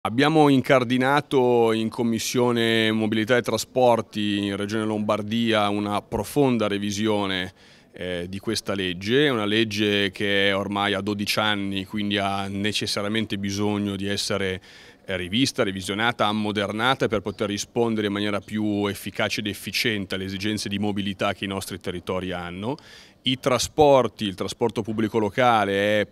Abbiamo incardinato in Commissione Mobilità e Trasporti in Regione Lombardia una profonda revisione eh, di questa legge, una legge che ormai ha 12 anni, quindi ha necessariamente bisogno di essere eh, rivista, revisionata, ammodernata per poter rispondere in maniera più efficace ed efficiente alle esigenze di mobilità che i nostri territori hanno. I trasporti, il trasporto pubblico locale è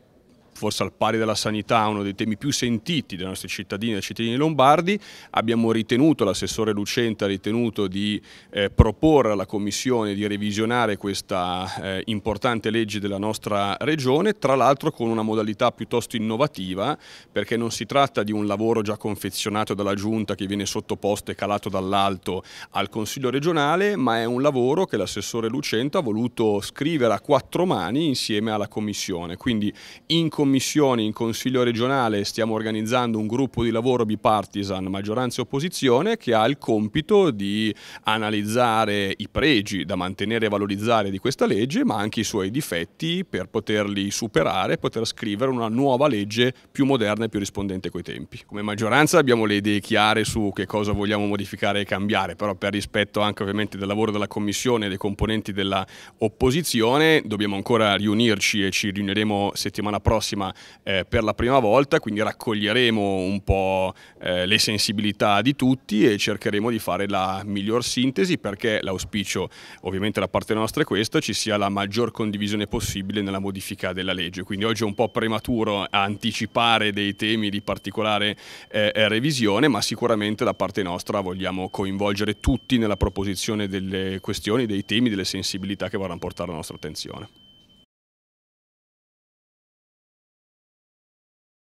forse al pari della sanità, uno dei temi più sentiti dai nostri cittadini e dai cittadini lombardi. Abbiamo ritenuto, l'assessore Lucente ha ritenuto di eh, proporre alla Commissione di revisionare questa eh, importante legge della nostra regione, tra l'altro con una modalità piuttosto innovativa, perché non si tratta di un lavoro già confezionato dalla Giunta che viene sottoposto e calato dall'alto al Consiglio regionale, ma è un lavoro che l'assessore Lucente ha voluto scrivere a quattro mani insieme alla Commissione. Quindi in Commissione commissioni in Consiglio regionale stiamo organizzando un gruppo di lavoro bipartisan, maggioranza e opposizione, che ha il compito di analizzare i pregi da mantenere e valorizzare di questa legge, ma anche i suoi difetti per poterli superare e poter scrivere una nuova legge più moderna e più rispondente coi tempi. Come maggioranza abbiamo le idee chiare su che cosa vogliamo modificare e cambiare, però per rispetto anche ovviamente del lavoro della Commissione e dei componenti dell'opposizione dobbiamo ancora riunirci e ci riuniremo settimana prossima prossima eh, per la prima volta, quindi raccoglieremo un po' eh, le sensibilità di tutti e cercheremo di fare la miglior sintesi perché l'auspicio ovviamente da parte nostra è questo, ci sia la maggior condivisione possibile nella modifica della legge. Quindi oggi è un po' prematuro anticipare dei temi di particolare eh, eh revisione, ma sicuramente da parte nostra vogliamo coinvolgere tutti nella proposizione delle questioni, dei temi, delle sensibilità che vorranno portare alla nostra attenzione.